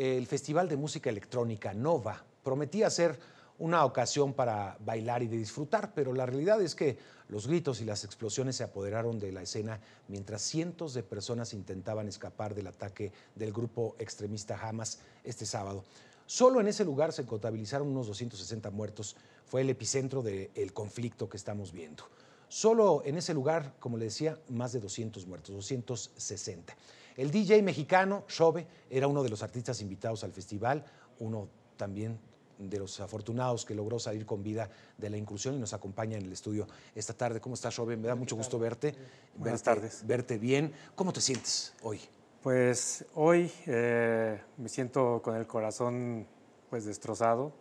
el Festival de Música Electrónica Nova prometía ser una ocasión para bailar y de disfrutar, pero la realidad es que los gritos y las explosiones se apoderaron de la escena mientras cientos de personas intentaban escapar del ataque del grupo extremista Hamas este sábado. Solo en ese lugar se contabilizaron unos 260 muertos. Fue el epicentro del conflicto que estamos viendo. Solo en ese lugar, como le decía, más de 200 muertos, 260. El DJ mexicano, Chove, era uno de los artistas invitados al festival, uno también de los afortunados que logró salir con vida de la inclusión y nos acompaña en el estudio esta tarde. ¿Cómo estás, Shove? Me da mucho gusto verte. Buenas tardes. Verte bien. ¿Cómo te sientes hoy? Pues hoy eh, me siento con el corazón pues destrozado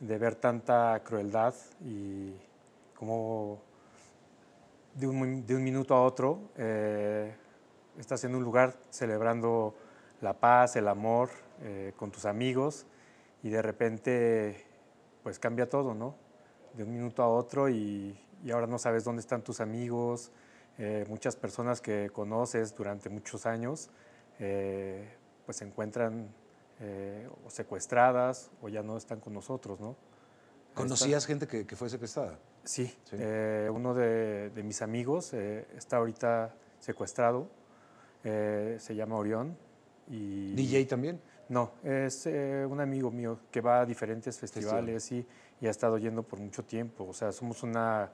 de ver tanta crueldad y cómo de un, minuto a otro eh, estás en un lugar celebrando la paz, el amor eh, con tus amigos y de repente pues cambia todo, ¿no? De un minuto a otro y, ahora no sabes dónde están tus amigos, eh, muchas personas que conoces durante muchos años pues se encuentran o secuestradas o ya no están con nosotros, ¿no? ¿Conocías gente que, fue secuestrada? Sí, eh, uno de, mis amigos eh, está ahorita secuestrado, eh, se llama Orión. Y, ¿DJ también? No, es un amigo mío que va a diferentes festivales y, ha estado yendo por mucho tiempo. O sea, somos una,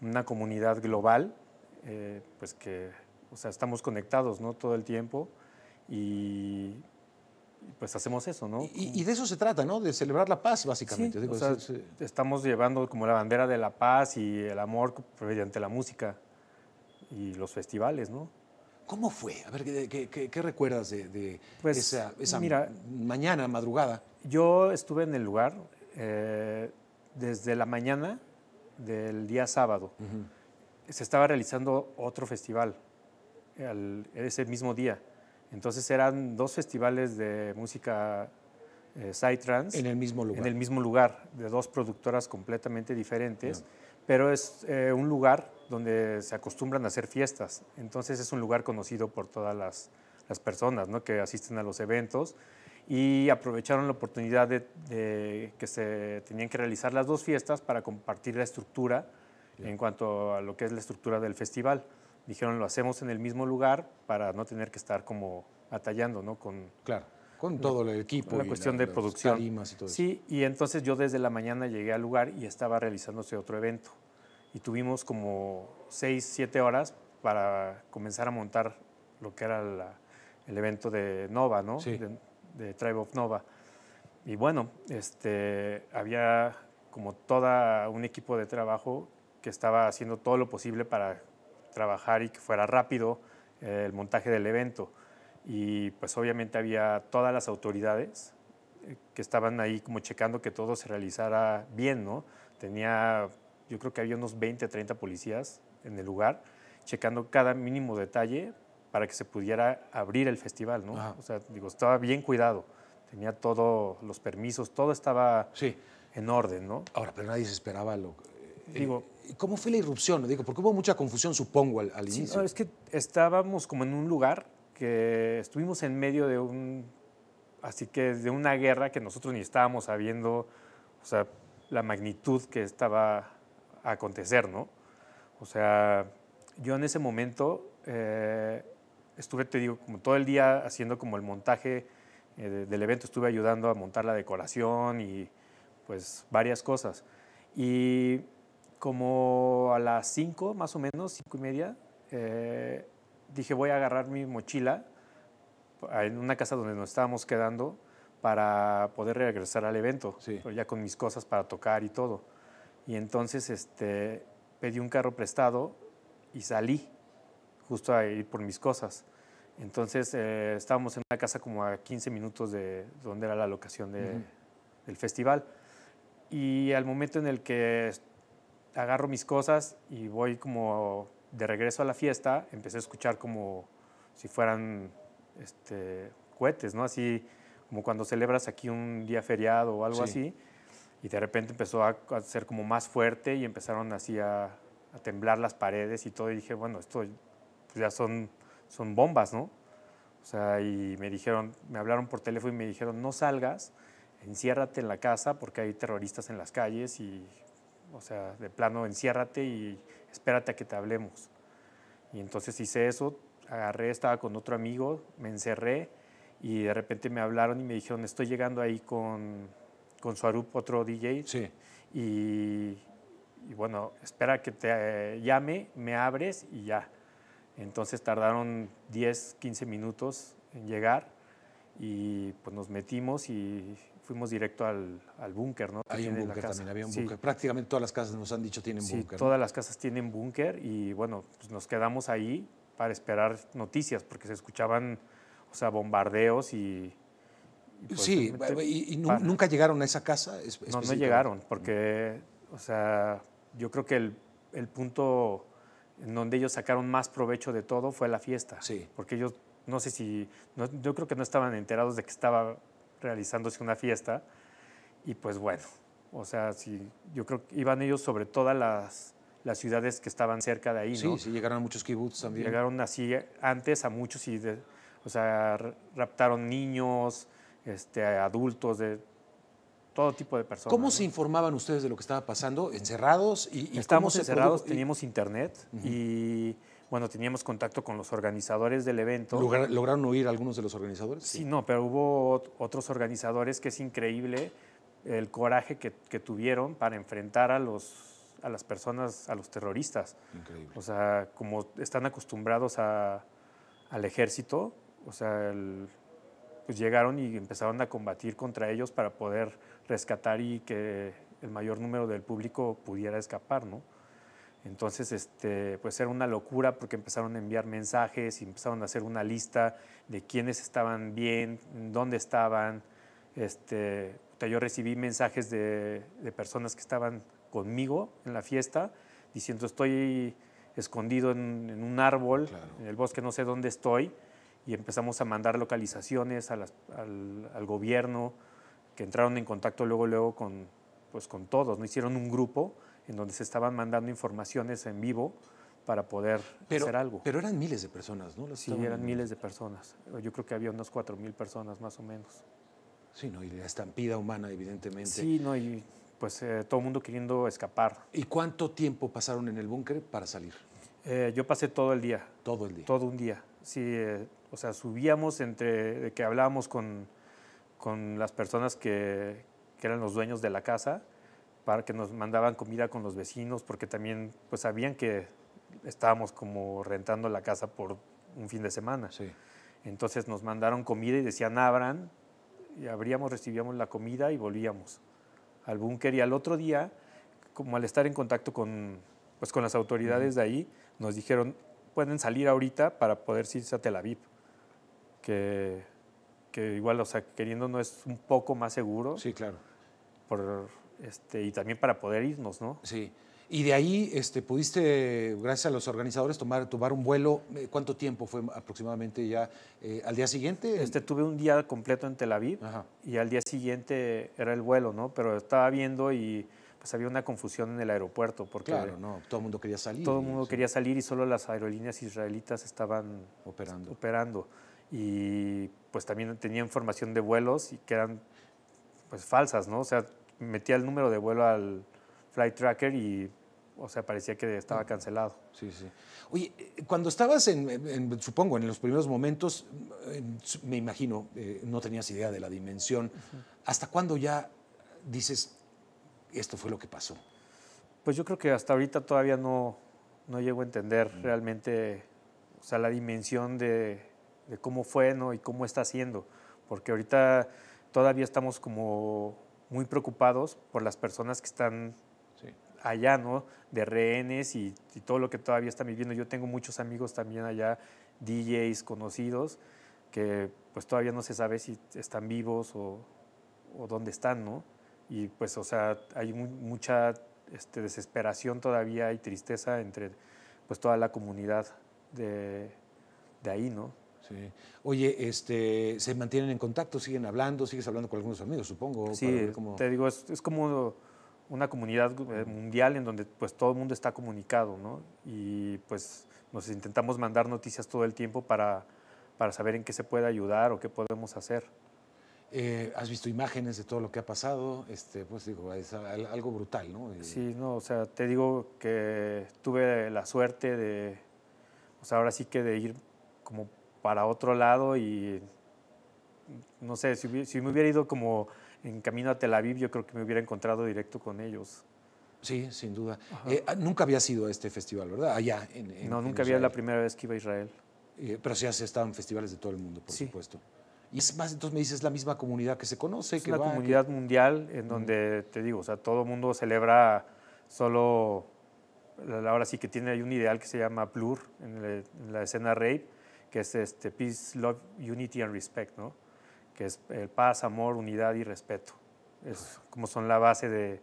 una comunidad global, pues que, o sea, estamos conectados ¿no? todo el tiempo y pues hacemos eso, ¿no? Y, de eso se trata, ¿no? De celebrar la paz, básicamente. Eh, estamos llevando como la bandera de la paz y el amor mediante la música y los festivales, ¿no? ¿Cómo fue? A ver, ¿qué, recuerdas de, pues, esa, mañana, madrugada? Yo estuve en el lugar eh, desde la mañana del día sábado. Se estaba realizando otro festival ese mismo día entonces eran dos festivales de música eh, Psytrance. En el mismo lugar. En el mismo lugar, de dos productoras completamente diferentes, pero es eh, un lugar donde se acostumbran a hacer fiestas. Entonces es un lugar conocido por todas las, personas ¿no? que asisten a los eventos y aprovecharon la oportunidad de, que se tenían que realizar las dos fiestas para compartir la estructura en cuanto a lo que es la estructura del festival dijeron, lo hacemos en el mismo lugar para no tener que estar como atallando, ¿no? Con, claro, con todo el equipo. La cuestión de producción. Y sí, y entonces yo desde la mañana llegué al lugar y estaba realizándose otro evento. Y tuvimos como seis, siete horas para comenzar a montar lo que era el evento de Nova, ¿no? Sí. De, Tribe of Nova. Y bueno, este, había como todo un equipo de trabajo que estaba haciendo todo lo posible para trabajar y que fuera rápido eh, el montaje del evento. Y pues obviamente había todas las autoridades eh, que estaban ahí como checando que todo se realizara bien, ¿no? Tenía, yo creo que había unos 20, 30 policías en el lugar, checando cada mínimo detalle para que se pudiera abrir el festival, ¿no? O sea, digo, estaba bien cuidado, tenía todos los permisos, todo estaba sí. en orden, ¿no? Ahora, pero nadie se esperaba lo... Eh, digo, ¿Cómo fue la irrupción? Digo, porque hubo mucha confusión, supongo, al, inicio. no, es que estábamos como en un lugar que estuvimos en medio de un, así que de una guerra que nosotros ni estábamos sabiendo, o sea, la magnitud que estaba a acontecer, ¿no? O sea, yo en ese momento eh, estuve, te digo, como todo el día haciendo como el montaje eh, del evento, estuve ayudando a montar la decoración y pues varias cosas. Y como a las 5 más o menos, cinco y media, eh, dije voy a agarrar mi mochila ah, en una casa donde nos estábamos quedando para poder regresar al evento, sí. ya con mis cosas para tocar y todo. Y entonces este, pedí un carro prestado y salí justo a ir por mis cosas. Entonces eh, estábamos en una casa como a 15 minutos de donde era la locación de, del festival. Y al momento en el que agarro mis cosas y voy como de regreso a la fiesta, empecé a escuchar como si fueran este, cohetes, ¿no? Así como cuando celebras aquí un día feriado o algo así. Y de repente empezó a, ser como más fuerte y empezaron así a, temblar las paredes y todo. Y dije, bueno, esto pues ya son, son bombas, ¿no? O sea, y me dijeron, me hablaron por teléfono y me dijeron, no salgas, enciérrate en la casa porque hay terroristas en las calles y o sea, de plano, enciérrate y espérate a que te hablemos. Y entonces hice eso, agarré, estaba con otro amigo, me encerré y de repente me hablaron y me dijeron, estoy llegando ahí con, con Suarup, otro DJ. Sí. Y, y bueno, espera que te eh, llame, me abres y ya. Entonces tardaron 10, 15 minutos en llegar y pues nos metimos y fuimos directo al, búnker, ¿no? Hay un búnker también, había un búnker. Prácticamente todas las casas nos han dicho tienen sí, búnker. Todas las casas tienen búnker y bueno, pues nos quedamos ahí para esperar noticias, porque se escuchaban, o sea, bombardeos y. Pues, sí, y, nunca llegaron a esa casa. No, no llegaron, mm. porque, o sea, yo creo que el, punto en donde ellos sacaron más provecho de todo fue la fiesta. Sí. Porque ellos, no sé si, yo creo que no estaban enterados de que estaba realizándose una fiesta. Y pues bueno, o sea, si yo creo que iban ellos sobre todas las, las ciudades que estaban cerca de ahí, sí, ¿no? Sí, llegaron a muchos kibbutz también. Llegaron así antes a muchos y, o sea, raptaron niños, este, adultos, de todo tipo de personas. ¿Cómo se informaban ustedes de lo que estaba pasando? ¿Encerrados? Y, Estábamos encerrados, teníamos internet y bueno, teníamos contacto con los organizadores del evento. ¿Lograron huir algunos de los organizadores? Sí, no, pero hubo otros organizadores que es increíble el coraje que, tuvieron para enfrentar a los a las personas, a los terroristas. Increíble. O sea, como están acostumbrados al ejército, o sea, pues llegaron y empezaron a combatir contra ellos para poder rescatar y que el mayor número del público pudiera escapar, ¿no? Entonces, este, pues era una locura porque empezaron a enviar mensajes y empezaron a hacer una lista de quiénes estaban bien, dónde estaban. Este, yo recibí mensajes de, personas que estaban conmigo en la fiesta diciendo estoy escondido en, un árbol, en el bosque, no sé dónde estoy. Y empezamos a mandar localizaciones al, gobierno, que entraron en contacto luego, luego con, pues, con todos. ¿no? Hicieron un grupo en donde se estaban mandando informaciones en vivo para poder hacer algo. Pero eran miles de personas, ¿no? sí, eran miles de personas. Yo creo que había unas mil personas más o menos. Sí, ¿no? Y la estampida humana, evidentemente. Sí, no, y pues eh, todo el mundo queriendo escapar. ¿Y cuánto tiempo pasaron en el búnker para salir? Eh, yo pasé todo el día. Todo el día. Todo un día. Sí, eh, o sea, subíamos entre que hablábamos con, con las personas que, que eran los dueños de la casa que nos mandaban comida con los vecinos, porque también pues sabían que estábamos como rentando la casa por un fin de semana. Entonces nos mandaron comida y decían, abran, y abríamos, recibíamos la comida y volvíamos al búnker. Y al otro día, como al estar en contacto con, pues, con las autoridades de ahí, nos dijeron, pueden salir ahorita para poder irse a Tel Aviv, que, que igual, o sea, queriendo no es un poco más seguro. Sí, claro. Por este, y también para poder irnos, ¿no? Sí. Y de ahí este, pudiste, gracias a los organizadores, tomar, tomar un vuelo. Eh, ¿Cuánto tiempo fue aproximadamente ya eh, al día siguiente? Este, tuve un día completo en Tel Aviv y al día siguiente era el vuelo, ¿no? Pero estaba viendo y pues había una confusión en el aeropuerto. Porque claro, no, todo el mundo quería salir. Todo el mundo quería salir y solo las aerolíneas israelitas estaban operando. operando. Y pues también tenía información de vuelos y que eran pues falsas, ¿no? O sea, metía el número de vuelo al flight tracker y, o sea, parecía que estaba cancelado. Sí, sí. Oye, eh, cuando estabas en, supongo, en los primeros momentos, me imagino, eh, no tenías idea de la dimensión. ¿Hasta cuándo ya dices, esto fue lo que pasó? Pues yo creo que hasta ahorita todavía no, no llego a entender realmente, o sea, la dimensión de, de cómo fue, ¿no? Y cómo está siendo. Porque ahorita todavía estamos como muy preocupados por las personas que están allá, ¿no? De rehenes y, todo lo que todavía están viviendo. Yo tengo muchos amigos también allá, DJs conocidos, que pues todavía no se sabe si están vivos o, dónde están, ¿no? Y pues, o sea, hay mucha este, desesperación todavía y tristeza entre pues toda la comunidad de, de ahí, ¿no? Oye, este, ¿se mantienen en contacto? ¿Siguen hablando? ¿Sigues hablando con algunos amigos, supongo? Sí, te digo, es, como una comunidad eh, mundial en donde pues todo el mundo está comunicado, ¿no? Y pues nos intentamos mandar noticias todo el tiempo para, para saber en qué se puede ayudar o qué podemos hacer. Eh, ¿Has visto imágenes de todo lo que ha pasado? Este, pues digo, es algo brutal, ¿no? Sí, no, o sea, te digo que tuve la suerte de, o pues, sea, ahora sí que de ir como para otro lado y no sé, si, me hubiera ido como en camino a Tel Aviv, yo creo que me hubiera encontrado directo con ellos. Sí, sin duda. Eh, ah, nunca había sido a este festival, ¿verdad? Allá en, No, nunca había la primera vez que iba a Israel. Eh, pero sí has estado en festivales de todo el mundo, por supuesto. Y es más, entonces me dices, es la misma comunidad que se conoce. Es que una comunidad mundial en donde, te digo, o sea, todo el mundo celebra solo, ahora sí que tiene, hay un ideal que se llama Plur en, la escena rape, que es este Peace, Love, Unity and Respect, ¿no? que es el eh, paz, amor, unidad y respeto. Es como son la base de,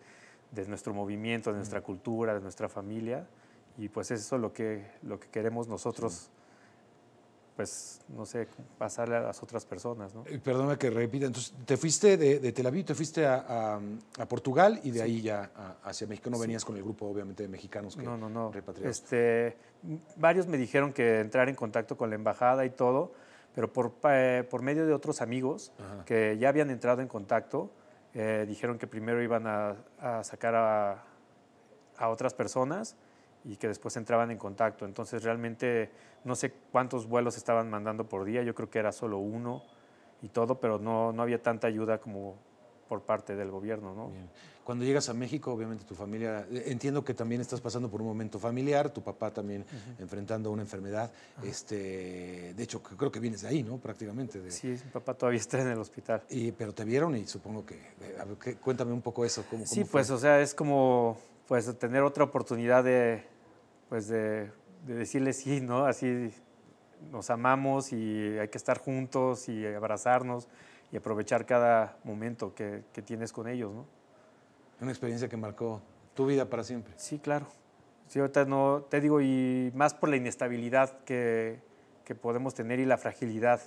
de nuestro movimiento, de nuestra mm. cultura, de nuestra familia. Y pues eso es lo que, lo que queremos nosotros pues, no sé, pasarle a las otras personas. ¿no? Eh, perdóname que repita, entonces te fuiste de, de Tel Aviv, te fuiste a, Portugal y de ahí ya hacia México. No venías con el grupo, obviamente, de mexicanos que no, no, no. Este, varios me dijeron que entrar en contacto con la embajada y todo, pero por, eh, por medio de otros amigos que ya habían entrado en contacto, eh, dijeron que primero iban a, a sacar a, a otras personas y que después entraban en contacto. Entonces realmente no sé cuántos vuelos estaban mandando por día, yo creo que era solo uno y todo, pero no, no había tanta ayuda como por parte del gobierno. ¿no? Cuando llegas a México, obviamente tu familia, entiendo que también estás pasando por un momento familiar, tu papá también enfrentando una enfermedad, este, de hecho creo que vienes de ahí, ¿no? Prácticamente. Sí, mi papá todavía está en el hospital. Y, pero te vieron y supongo que, eh, cuéntame un poco eso. ¿cómo, sí, pues o sea, es como pues, tener otra oportunidad de, pues de, decirles decirle sí, ¿no? Así nos amamos y hay que estar juntos y abrazarnos y aprovechar cada momento que, tienes con ellos, ¿no? Una experiencia que marcó tu vida para siempre. Sí, claro. Sí, ahorita no, te digo, y más por la inestabilidad que, podemos tener y la fragilidad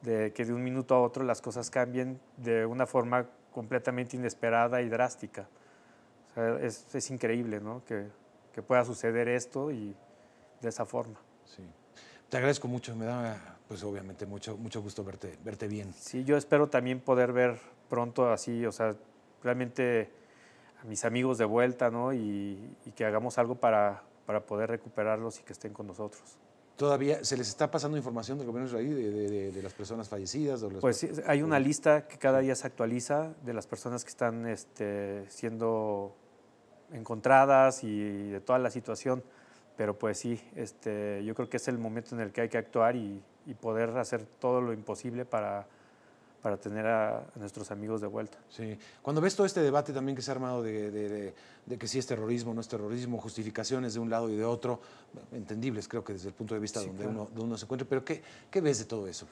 de que de un minuto a otro las cosas cambien de una forma completamente inesperada y drástica. O sea, es, es, increíble, ¿no? Que, que pueda suceder esto y de esa forma. Sí. Te agradezco mucho, me da pues obviamente mucho, mucho gusto verte, verte bien. Sí, yo espero también poder ver pronto así, o sea, realmente a mis amigos de vuelta, ¿no? Y, que hagamos algo para, para poder recuperarlos y que estén con nosotros todavía se les está pasando información del gobierno israelí de, de, de, las personas fallecidas. Pues hay una pues lista que cada día se actualiza de las personas que están este, siendo encontradas y de toda la situación, pero pues sí, este, yo creo que es el momento en el que hay que actuar y, poder hacer todo lo imposible para, para tener a, nuestros amigos de vuelta. Sí, cuando ves todo este debate también que se ha armado de, que si es terrorismo, no es terrorismo, justificaciones de un lado y de otro, entendibles creo que desde el punto de vista donde, uno, se encuentra, pero ¿qué, ¿qué ves de todo eso?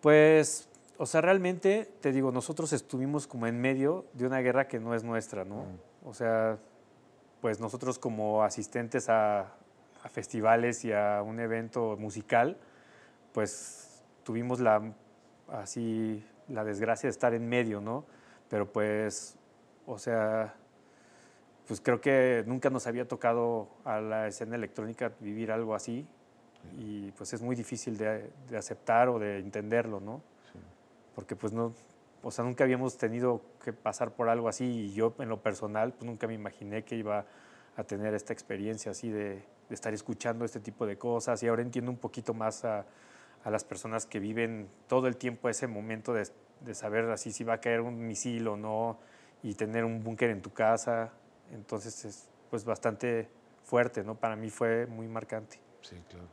Pues, o sea, realmente, te digo, nosotros estuvimos como en medio de una guerra que no es nuestra, ¿no? Mm. O sea, pues nosotros como asistentes a, festivales y a un evento musical, pues tuvimos la, así, la desgracia de estar en medio, ¿no? Pero pues, o sea, pues creo que nunca nos había tocado a la escena electrónica vivir algo así y pues es muy difícil de, aceptar o de entenderlo, ¿no? Porque pues no, o sea, nunca habíamos tenido que pasar por algo así y yo en lo personal pues, nunca me imaginé que iba a tener esta experiencia así de, estar escuchando este tipo de cosas y ahora entiendo un poquito más a, las personas que viven todo el tiempo ese momento de, de, saber así si va a caer un misil o no y tener un búnker en tu casa. Entonces es pues bastante fuerte, ¿no? Para mí fue muy marcante. Sí, claro.